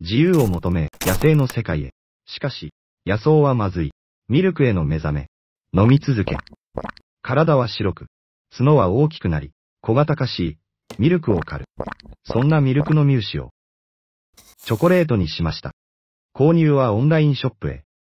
自由を求め、野生の世界へ。しかし、野草はまずい。ミルクへの目覚め。飲み続け。体は白く。角は大きくなり、小型化し、ミルクを狩る。そんなミルクのミウシを、チョコレートにしました。購入はオンラインショップへ。